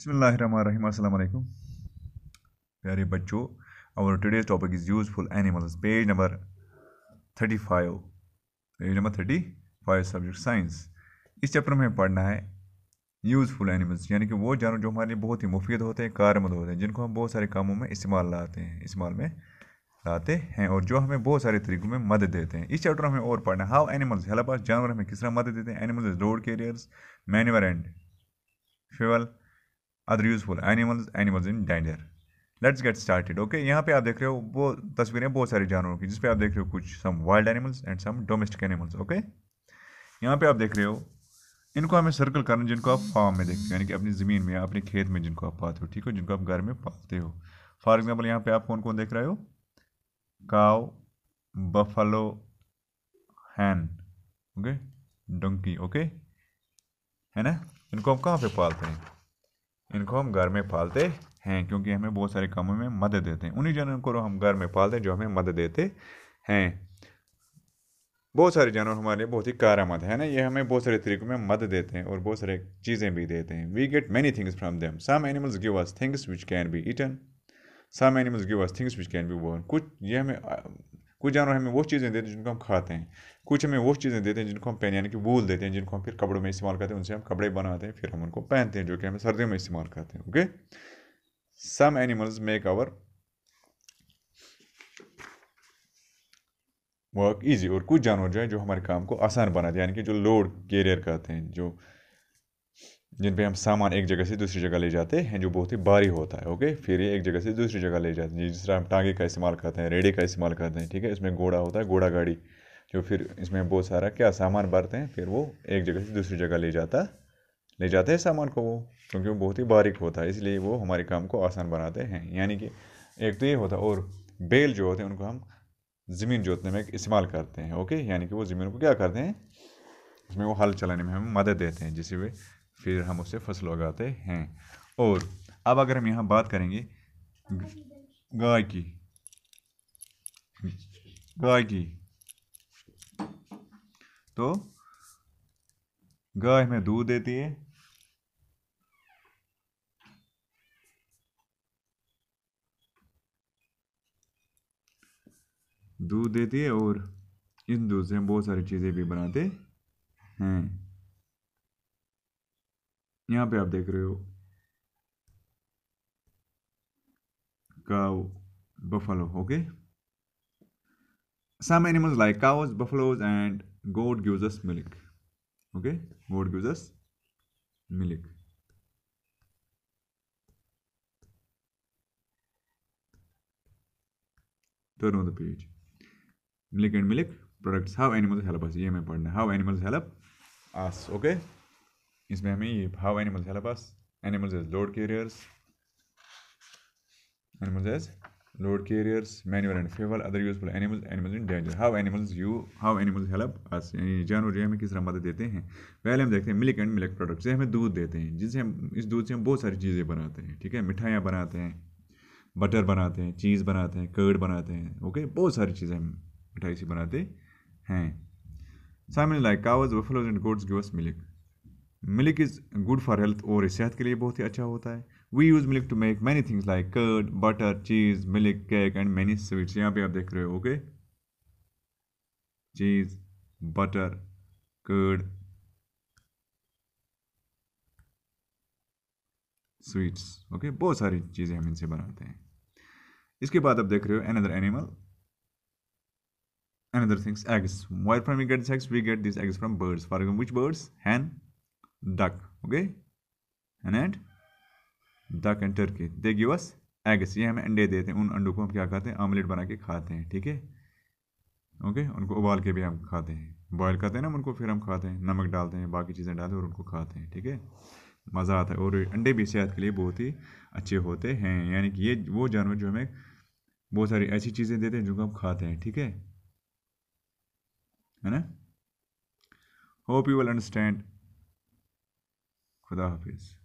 बसमिलकुम प्यारे बच्चों our today's topic is useful animals page number thirty five page number thirty five subject science इस chapter में पढ़ना है यूज़फुल एनिमल्स यानी कि वो जानवर जो हमारे लिए बहुत ही मुफीद होते हैं कारमद होते हैं जिनको हम बहुत सारे कामों में इस्तेमाल लाते हैं इस्तेमाल में लाते हैं और जो हमें बहुत सारे तरीकों में मदद देते हैं इस चैप्टर में हमें और पढ़ना है हाउ एनिमल्स हेल्प जानवर हमें किस तरह मदद देते हैं animals load carriers manure and fuel other useful animals animals in danger let's get started okay यहाँ पे आप देख रहे हो वो तस्वीरें बहुत सारे जानवरों की जिसपे आप देख रहे हो कुछ some wild animals and some domestic animals okay यहाँ पे आप देख रहे हो इनको हमें सर्कल करना जिनको आप फार्म में देखते हो यानी कि अपनी ज़मीन में अपने खेत में जिनको आप पाते हो ठीक हो जिनको आप घर में पालते हो फॉर एग्जाम्पल यहाँ पे आप कौन कौन देख रहे हो cow buffalo hen okay donkey okay है ना इनको आप कहाँ पे पालते हैं इनको हम घर में पालते हैं क्योंकि हमें बहुत सारे कामों में मदद देते हैं उन्हीं जानवरों को हम घर में पालते हैं जो हमें मदद देते हैं बहुत सारे जानवर हमारे लिए बहुत ही कारामद है ना ये हमें बहुत सारे तरीकों में मदद देते हैं और बहुत सारे चीज़ें भी देते हैं we get many things from them some animals give us things which can be eaten some animals give us things which can be worn कुछ ये हमें कुछ जानवर हमें वो चीज़ें देते हैं जिनको हम खाते हैं कुछ हमें वो चीज़ें देते हैं जिनको हम पहने यानी कि वूल देते हैं जिनको हम फिर कपड़ों में इस्तेमाल करते हैं उनसे हम कपड़े बनाते हैं फिर हम उनको पहनते हैं जो कि हमें सर्दियों में इस्तेमाल करते हैं okay some animals make our work easy और कुछ जानवर जो है जो हमारे काम को आसान बनाते हैं यानी कि जो लोड कैरियर करते हैं जो जिन पे हम सामान एक जगह से दूसरी जगह ले जाते हैं जो बहुत ही भारी होता है ओके फिर ये एक जगह से दूसरी जगह ले जाते हैं जिस तरह हम टांगे का इस्तेमाल करते हैं रेडी का इस्तेमाल करते हैं ठीक है इसमें घोड़ा होता है घोड़ा गाड़ी जो फिर इसमें बहुत सारा क्या सामान भरते हैं फिर वो एक जगह से दूसरी जगह ले जाता ले जाते हैं सामान को वो क्योंकि वो बहुत ही बारीक होता है इसलिए वो हमारे काम को आसान बनाते हैं यानी कि एक तो ये होता है और बेल जो होते हैं उनको हम ज़मीन जोतने में इस्तेमाल करते हैं ओके यानी कि वो ज़मीन को क्या करते हैं उसमें वो हल चलाने में हमें मदद देते हैं जिससे वे फिर हम उससे फसल उगाते हैं और अब अगर हम यहाँ बात करेंगे गाय की गाय की तो गाय हमें दूध देती है दूध देती है और इन दूध से हम बहुत सारी चीज़ें भी बनाते हैं यहाँ पे आप देख रहे हो cow buffalo okay some animals like cows buffaloes and goats give us milk okay goats give us milk turn on the end milk products how animals help us ये मैं पढ़ना how animals help us okay इसमें हमें ये how animals help us animals as load carriers animals as load carriers manure and fuel other useful animals animals in danger how animals you how animals help us यानी जानवर जो है हमें किस तरह मदद देते हैं पहले हम देखते हैं मिल्क एंड मिल्क प्रोडक्ट्स से हमें दूध देते हैं जिससे हम इस दूध से हम बहुत सारी चीज़ें बनाते हैं ठीक है मिठाइयाँ बनाते हैं बटर बनाते हैं चीज़ बनाते हैं कर्ड बनाते हैं ओके बहुत सारी चीज़ें हम मिठाई से बनाते हैं सामने like cows buffaloes and goats give us milk milk is good for health और सेहत के लिए बहुत ही अच्छा होता है we use milk to make many things like curd butter cheese milk cake and many sweets यहाँ पे आप देख रहे हो okay cheese butter curd sweets okay बहुत सारी चीज़ें हम इनसे बनाते हैं इसके बाद आप देख रहे हो another animal another things eggs where from we get eggs we get this eggs from birds for example which birds hen duck okay and it duck and turkey they give us eggs ये हमें अंडे देते हैं उन अंडों को हम क्या खाते हैं आमलेट बना के खाते हैं ठीक है ओके उनको उबाल के भी हम खाते हैं बॉयल करते हैं ना उनको फिर हम खाते हैं नमक डालते हैं बाकी चीज़ें डालते हैं और उनको खाते हैं ठीक है मज़ा आता है और अंडे भी सेहत के लिए बहुत ही अच्छे होते हैं यानी कि ये वो जानवर जो हमें बहुत सारी ऐसी चीज़ें देते हैं जो हम खाते हैं ठीक है है ना होप यू विल अंडरस्टैंड खुदा हाफिज़